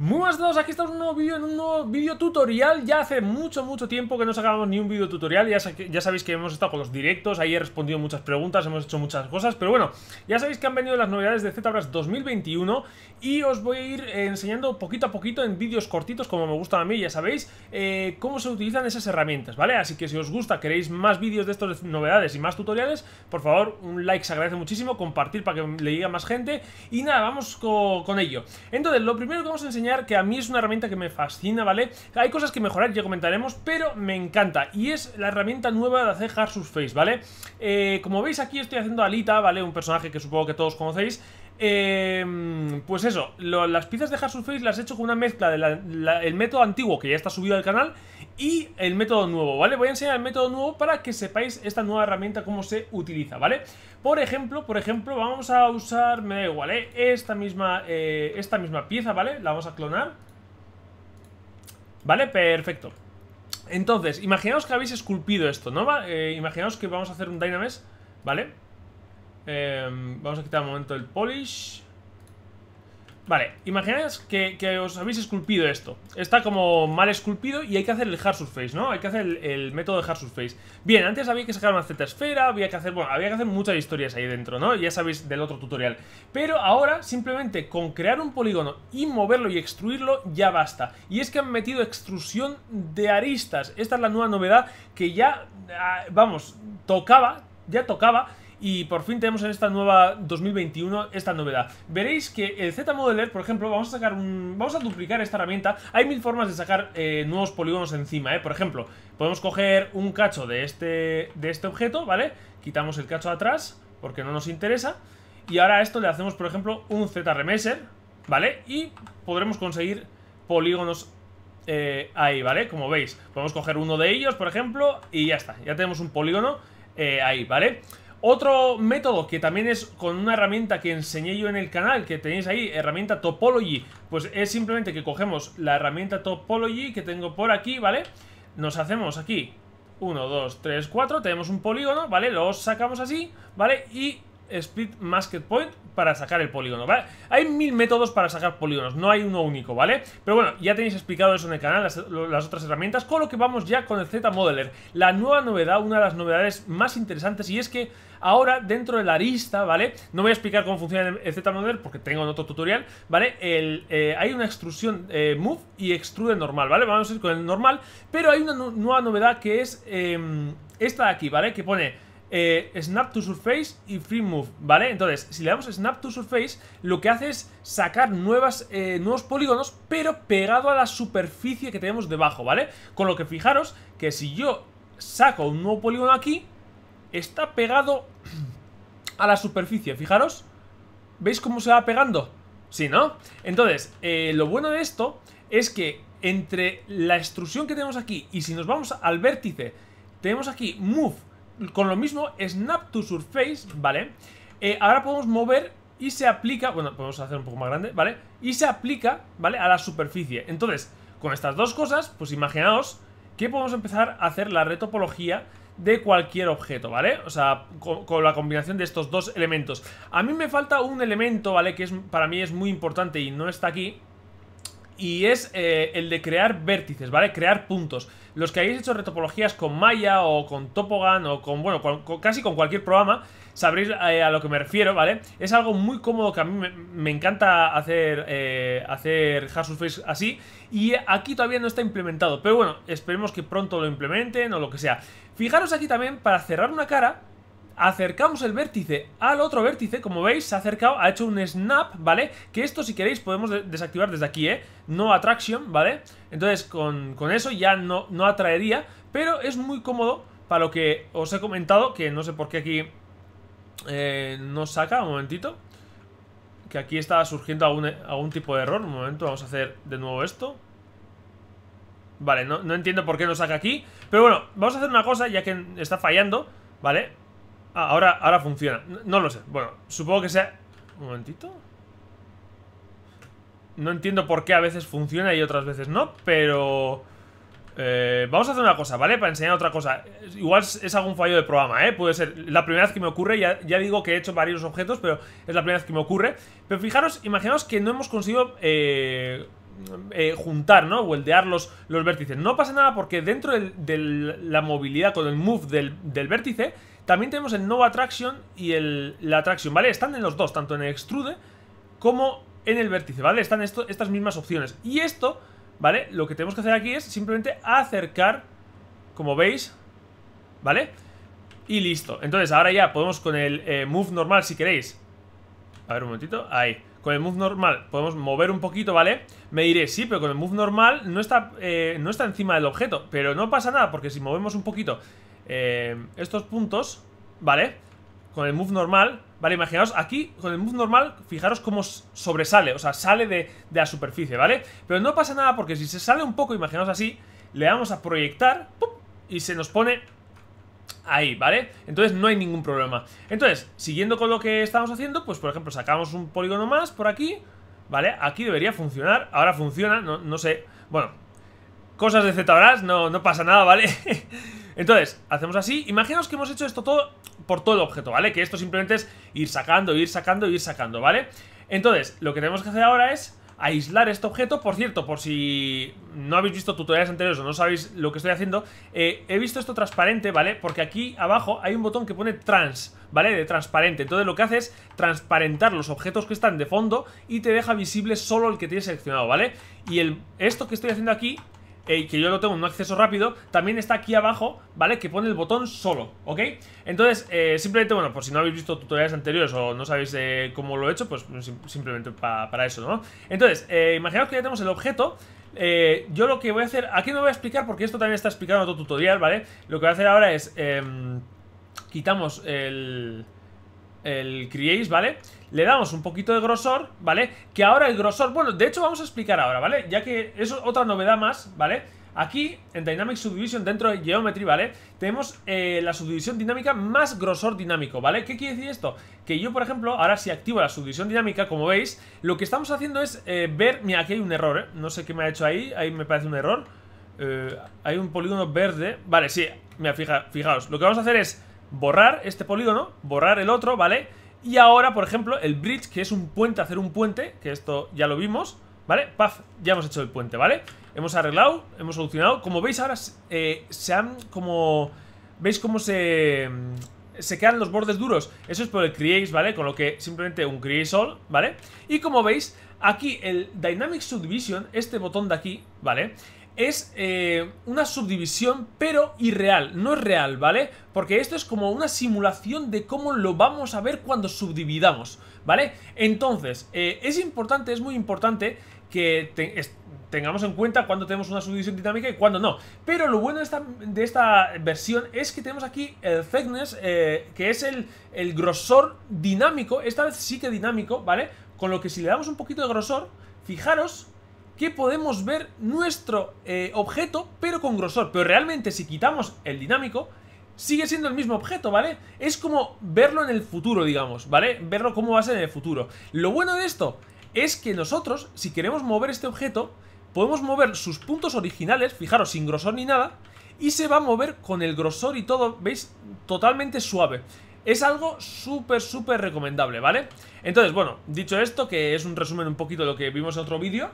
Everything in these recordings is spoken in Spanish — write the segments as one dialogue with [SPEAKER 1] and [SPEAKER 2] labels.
[SPEAKER 1] Muy buenas a aquí estamos en un nuevo vídeo, un vídeo tutorial Ya hace mucho, mucho tiempo que no sacamos ni un vídeo tutorial ya, ya, sabéis que hemos estado con los directos, ahí he respondido muchas preguntas, hemos hecho muchas cosas Pero bueno, ya sabéis que han venido las novedades de ZBrush 2021 Y os voy a ir enseñando poquito a poquito en vídeos cortitos, como me gustan a mí, ya sabéis eh, Cómo se utilizan esas herramientas, ¿vale? Así que si os gusta, queréis más vídeos de estas novedades y más tutoriales Por favor, un like se agradece muchísimo, compartir para que le diga más gente Y nada, vamos con ello Entonces, lo primero que vamos a enseñar que a mí es una herramienta que me fascina, ¿vale? Hay cosas que mejorar, ya comentaremos, pero me encanta. Y es la herramienta nueva de hacer sus Face, ¿vale? Eh, como veis aquí estoy haciendo a Alita, ¿vale? Un personaje que supongo que todos conocéis. Em, pues eso, las piezas de Harsus Face las he hecho con una mezcla del método antiguo que ya está subido al canal y el método nuevo, ¿vale? Voy a enseñar el método nuevo para que sepáis esta nueva herramienta cómo se utiliza, ¿vale? Por ejemplo, por ejemplo, vamos a usar, me da igual, ¿eh? Esta misma, eh, esta misma pieza, ¿vale? La vamos a clonar. ¿Vale? Perfecto. Entonces, imaginaos que habéis esculpido esto, ¿no? Eh, imaginaos que vamos a hacer un Dynamesh, ¿vale? Em, vamos a quitar un momento el polish. Vale, imaginaos que, os habéis esculpido esto. Está como mal esculpido y hay que hacer el hard surface, ¿no? Hay que hacer el, método de hard surface. Bien, antes había que sacar una Z esfera, había que hacer, bueno, había que hacer muchas historias ahí dentro, ¿no? Ya sabéis del otro tutorial. Pero ahora, simplemente con crear un polígono y moverlo y extruirlo, ya basta. Y es que han metido extrusión de aristas. Esta es la nueva novedad que ya, ah, vamos, tocaba, ya tocaba y por fin tenemos en esta nueva 2021 esta novedad. Veréis que el Z Modeler, por ejemplo, vamos a sacar un, vamos a duplicar esta herramienta. Hay mil formas de sacar eh, nuevos polígonos encima, ¿eh? Por ejemplo, podemos coger un cacho de este, de este objeto, ¿vale? Quitamos el cacho de atrás porque no nos interesa. Y ahora a esto le hacemos, por ejemplo, un Z Remeser, ¿vale? Y podremos conseguir polígonos eh, ahí, ¿vale? Como veis, podemos coger uno de ellos, por ejemplo, y ya está. Ya tenemos un polígono eh, ahí, ¿vale? vale otro método que también es con una herramienta que enseñé yo en el canal, que tenéis ahí, herramienta Topology, pues es simplemente que cogemos la herramienta Topology que tengo por aquí, ¿vale? Nos hacemos aquí 1, 2, 3, 4, tenemos un polígono, ¿vale? Lo sacamos así, ¿vale? Y Speed Masked Point para sacar el polígono, ¿vale? Hay mil métodos para sacar polígonos, no hay uno único, ¿vale? Pero bueno, ya tenéis explicado eso en el canal, las, otras herramientas, con lo que vamos ya con el Z-Modeler. La nueva novedad, una de las novedades más interesantes, y es que ahora dentro de la arista, ¿vale? No voy a explicar cómo funciona el Z-Modeler porque tengo en otro tutorial, ¿vale? El, eh, hay una extrusión eh, Move y Extrude normal, ¿vale? Vamos a ir con el normal, pero hay una nueva novedad que es em, esta de aquí, ¿vale? Que pone... Eh, snap to Surface y Free Move, ¿vale? Entonces, si le damos Snap to Surface, lo que hace es sacar nuevas, eh, nuevos polígonos, pero pegado a la superficie que tenemos debajo, ¿vale? Con lo que fijaros que si yo saco un nuevo polígono aquí, está pegado a la superficie, fijaros. ¿Veis cómo se va pegando? Sí, ¿no? Entonces, eh, lo bueno de esto es que entre la extrusión que tenemos aquí y si nos vamos al vértice, tenemos aquí Move con lo mismo, Snap to Surface, ¿vale? Eh, ahora podemos mover y se aplica, bueno, podemos hacer un poco más grande, ¿vale? Y se aplica, ¿vale? A la superficie. Entonces, con estas dos cosas, pues imaginaos que podemos empezar a hacer la retopología de cualquier objeto, ¿vale? O sea, con, la combinación de estos dos elementos. A mí me falta un elemento, ¿vale? Que es, para mí es muy importante y no está aquí, y es eh, el de crear vértices, ¿vale? Crear puntos. Los que hayáis hecho retopologías con Maya o con Topogan o con, bueno, casi con cualquier programa, sabréis eh, a lo que me refiero, ¿vale? Es algo muy cómodo que a mí me, encanta hacer, eh, hacer Face así y aquí todavía no está implementado, pero bueno, esperemos que pronto lo implementen o lo que sea. Fijaros aquí también, para cerrar una cara, acercamos el vértice al otro vértice, como veis, se ha acercado, ha hecho un snap, ¿vale? Que esto, si queréis, podemos desactivar desde aquí, ¿eh? No attraction, ¿vale? Entonces, con, eso ya no, no atraería, pero es muy cómodo para lo que os he comentado, que no sé por qué aquí eh, no saca, un momentito. Que aquí está surgiendo algún, algún tipo de error. Un momento, vamos a hacer de nuevo esto. Vale, no, no entiendo por qué no saca aquí. Pero bueno, vamos a hacer una cosa, ya que está fallando, ¿vale? Ah, ahora, ahora funciona. No, lo sé. Bueno, supongo que sea... Un momentito. No entiendo por qué a veces funciona y otras veces no, pero... Eh, vamos a hacer una cosa, ¿vale? Para enseñar otra cosa. Igual es algún fallo de programa, ¿eh? Puede ser la primera vez que me ocurre. Ya, digo que he hecho varios objetos, pero es la primera vez que me ocurre. Pero fijaros, imaginaos que no hemos conseguido eh, eh, juntar, ¿no? Weldear los, los vértices. No pasa nada porque dentro de la movilidad con el move del, del vértice también tenemos el Nova Traction y el, la attraction, ¿vale? Están en los dos, tanto en el Extrude como en el Vértice, ¿vale? Están estas mismas opciones. Y esto, ¿vale? Lo que tenemos que hacer aquí es simplemente acercar, como veis, ¿vale? Y listo. Entonces, ahora ya podemos con el eh, Move normal, si queréis. A ver, un momentito. Ahí. Con el Move normal podemos mover un poquito, ¿vale? Me diré, sí, pero con el Move normal no está, eh, no está encima del objeto. Pero no pasa nada, porque si movemos un poquito eh, estos puntos, ¿vale? Con el move normal, ¿vale? Imaginaos, aquí con el move normal, fijaros cómo sobresale, o sea, sale de, de la superficie, ¿vale? Pero no pasa nada porque si se sale un poco, imaginaos así, le vamos a proyectar y se nos pone ahí, ¿vale? Entonces no hay ningún problema. Entonces, siguiendo con lo que estamos haciendo, pues por ejemplo sacamos un polígono más por aquí, ¿vale? Aquí debería funcionar, ahora funciona, no, sé, bueno, cosas de ZBrush, no, no pasa nada, ¿vale? Entonces, hacemos así. Imaginaos que hemos hecho esto todo por todo el objeto, ¿vale? Que esto simplemente es ir sacando, ir sacando, ir sacando, ¿vale? Entonces, lo que tenemos que hacer ahora es aislar este objeto. Por cierto, por si no habéis visto tutoriales anteriores o no sabéis lo que estoy haciendo, eh, he visto esto transparente, ¿vale? Porque aquí abajo hay un botón que pone trans, ¿vale? De transparente. Entonces lo que hace es transparentar los objetos que están de fondo y te deja visible solo el que tienes seleccionado, ¿vale? Y el, esto que estoy haciendo aquí eh, que yo lo tengo en un acceso rápido, también está aquí abajo, ¿vale? Que pone el botón solo, ¿ok? Entonces, eh, simplemente, bueno, por si no habéis visto tutoriales anteriores o no sabéis eh, cómo lo he hecho, pues simplemente para eso, ¿no? Entonces, imaginaos que ya tenemos el objeto, yo lo que voy a hacer, aquí no voy a explicar porque esto también está explicado en otro tutorial, ¿vale? Lo que voy a hacer ahora es, em, quitamos el, el Crease, ¿vale? Le damos un poquito de grosor, ¿vale? Que ahora el grosor, bueno, de hecho vamos a explicar ahora, ¿vale? Ya que es otra novedad más, ¿vale? Aquí, en Dynamic Subdivision, dentro de Geometry, ¿vale? Tenemos eh, la subdivisión dinámica más grosor dinámico, ¿vale? ¿Qué quiere decir esto? Que yo, por ejemplo, ahora si activo la subdivisión dinámica, como veis, lo que estamos haciendo es eh, ver... Mira, aquí hay un error, ¿eh? No sé qué me ha hecho ahí, ahí me parece un error. Eh, hay un polígono verde. Vale, sí, mira, fijaos. Lo que vamos a hacer es borrar este polígono, borrar el otro, ¿vale? Y ahora, por ejemplo, el bridge, que es un puente, hacer un puente, que esto ya lo vimos, ¿vale? Paf, ya hemos hecho el puente, ¿vale? Hemos arreglado, hemos solucionado. Como veis ahora eh, se han como... ¿Veis cómo se... Mm, se quedan los bordes duros? Eso es por el crease, ¿vale? Con lo que simplemente un create all, ¿vale? Y como veis, aquí el Dynamic Subdivision, este botón de aquí, ¿vale? es eh, una subdivisión, pero irreal. No es real, ¿vale? Porque esto es como una simulación de cómo lo vamos a ver cuando subdividamos, ¿vale? Entonces, eh, es importante, es muy importante que tengamos en cuenta cuando tenemos una subdivisión dinámica y cuando no. Pero lo bueno de esta, de esta versión es que tenemos aquí el thickness, eh, que es el, el grosor dinámico, esta vez sí que dinámico, ¿vale? Con lo que si le damos un poquito de grosor, fijaros que podemos ver nuestro eh, objeto, pero con grosor. Pero realmente, si quitamos el dinámico, sigue siendo el mismo objeto, ¿vale? Es como verlo en el futuro, digamos, ¿vale? Verlo cómo va a ser en el futuro. Lo bueno de esto es que nosotros, si queremos mover este objeto, podemos mover sus puntos originales, fijaros, sin grosor ni nada, y se va a mover con el grosor y todo, ¿veis? Totalmente suave. Es algo súper, súper recomendable, ¿vale? Entonces, bueno, dicho esto, que es un resumen un poquito de lo que vimos en otro vídeo,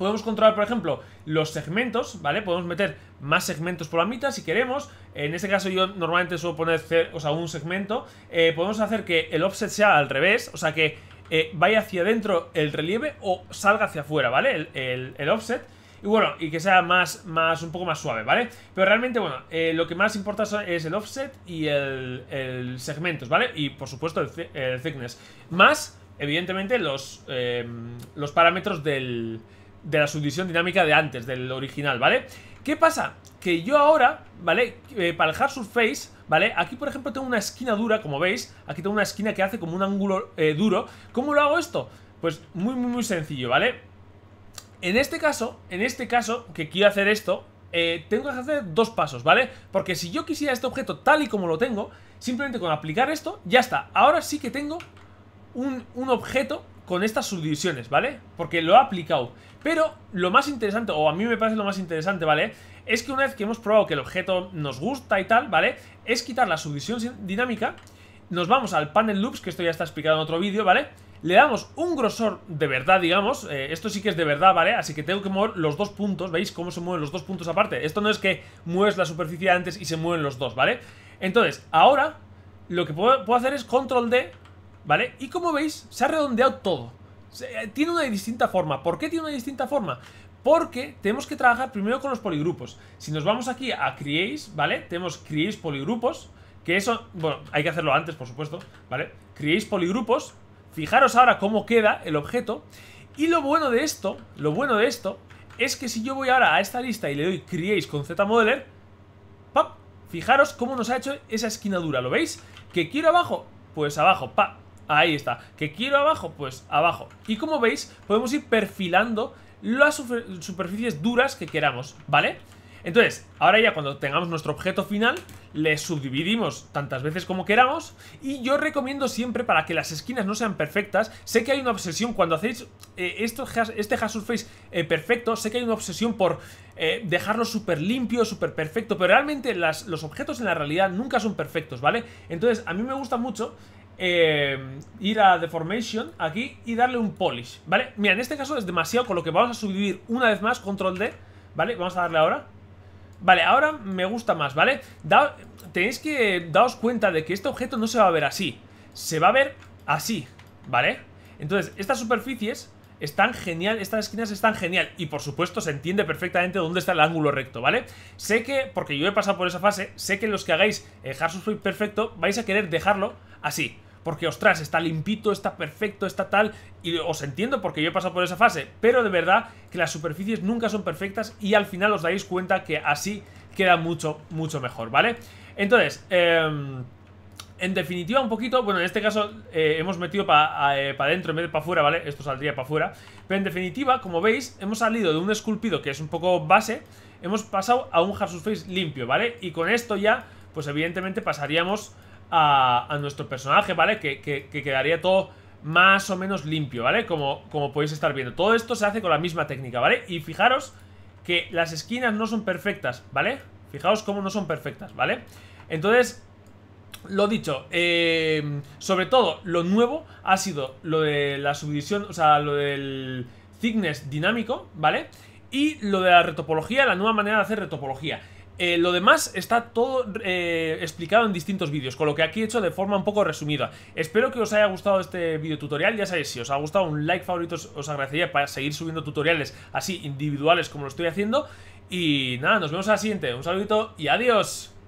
[SPEAKER 1] podemos controlar, por ejemplo, los segmentos, ¿vale? Podemos meter más segmentos por la mitad si queremos. En este caso yo normalmente suelo poner o sea, un segmento. Eh, podemos hacer que el offset sea al revés, o sea, que eh, vaya hacia adentro el relieve o salga hacia afuera, ¿vale? El, offset. Y bueno, y que sea más, más, un poco más suave, ¿vale? Pero realmente, bueno, eh, lo que más importa es el offset y el, el segmentos, ¿vale? Y por supuesto el, thickness. Más, evidentemente, los, los parámetros del, de la subdivisión dinámica de antes, del original, ¿vale? ¿Qué pasa? Que yo ahora, ¿vale? Eh, para el Hard Surface, ¿vale? Aquí, por ejemplo, tengo una esquina dura, como veis. Aquí tengo una esquina que hace como un ángulo eh, duro. ¿Cómo lo hago esto? Pues muy, muy, muy sencillo, ¿vale? En este caso, en este caso, que quiero hacer esto, eh, tengo que hacer dos pasos, ¿vale? Porque si yo quisiera este objeto tal y como lo tengo, simplemente con aplicar esto, ya está. Ahora sí que tengo un, un objeto con estas subdivisiones, ¿vale? Porque lo ha aplicado. Pero lo más interesante, o a mí me parece lo más interesante, ¿vale? Es que una vez que hemos probado que el objeto nos gusta y tal, ¿vale? Es quitar la subdivisión dinámica. Nos vamos al panel loops, que esto ya está explicado en otro vídeo, ¿vale? Le damos un grosor de verdad, digamos. Eh, esto sí que es de verdad, ¿vale? Así que tengo que mover los dos puntos. ¿Veis cómo se mueven los dos puntos aparte? Esto no es que mueves la superficie antes y se mueven los dos, ¿vale? Entonces, ahora lo que puedo, puedo hacer es control D ¿Vale? Y como veis, se ha redondeado todo. Eh, tiene una distinta forma. ¿Por qué tiene una distinta forma? Porque tenemos que trabajar primero con los poligrupos. Si nos vamos aquí a create ¿vale? Tenemos create poligrupos, que eso, bueno, hay que hacerlo antes, por supuesto, ¿vale? create poligrupos, fijaros ahora cómo queda el objeto. Y lo bueno de esto, lo bueno de esto, es que si yo voy ahora a esta lista y le doy create con Z-Modeler, ¡pap! Fijaros cómo nos ha hecho esa esquina dura, ¿lo veis? ¿Que quiero abajo? Pues abajo, ¡pap! Ahí está. ¿Que quiero abajo? Pues abajo. Y como veis, podemos ir perfilando las superficies duras que queramos, ¿vale? Entonces, ahora ya cuando tengamos nuestro objeto final, le subdividimos tantas veces como queramos y yo recomiendo siempre para que las esquinas no sean perfectas, sé que hay una obsesión cuando hacéis eh, esto, este hash eh, perfecto, sé que hay una obsesión por eh, dejarlo súper limpio, súper perfecto, pero realmente los objetos en la realidad nunca son perfectos, ¿vale? Entonces, a mí me gusta mucho eh, ir a Deformation aquí y darle un polish, ¿vale? Mira, en este caso es demasiado, con lo que vamos a subir una vez más, control D, ¿vale? Vamos a darle ahora. Vale, ahora me gusta más, ¿vale? tenéis que daros cuenta de que este objeto no se va a ver así, se va a ver así, ¿vale? Entonces, estas superficies están genial, estas esquinas están genial y por supuesto se entiende perfectamente dónde está el ángulo recto, ¿vale? Sé que, porque yo he pasado por esa fase, sé que los que hagáis el eh, perfecto vais a querer dejarlo así, porque ostras, está limpito, está perfecto, está tal, y os entiendo porque yo he pasado por esa fase, pero de verdad que las superficies nunca son perfectas y al final os dais cuenta que así queda mucho, mucho mejor, ¿vale? Entonces, em, en definitiva, un poquito, bueno, en este caso eh, hemos metido para adentro eh, dentro en vez de para afuera, ¿vale? Esto saldría para afuera. Pero en definitiva, como veis, hemos salido de un esculpido que es un poco base, hemos pasado a un hard surface limpio, ¿vale? Y con esto ya, pues evidentemente pasaríamos a, nuestro personaje, ¿vale? Que, que, quedaría todo más o menos limpio, ¿vale? Como, como podéis estar viendo. Todo esto se hace con la misma técnica, ¿vale? Y fijaros que las esquinas no son perfectas, ¿vale? Fijaos cómo no son perfectas, ¿vale? Entonces, lo dicho, eh, sobre todo lo nuevo ha sido lo de la subdivisión, o sea, lo del thickness dinámico, ¿vale? Y lo de la retopología, la nueva manera de hacer retopología. Eh, lo demás está todo eh, explicado en distintos vídeos, con lo que aquí he hecho de forma un poco resumida. Espero que os haya gustado este video tutorial. Ya sabéis, si os ha gustado un like favorito os agradecería para seguir subiendo tutoriales así individuales como lo estoy haciendo. Y nada, nos vemos a la siguiente. Un saludito y adiós.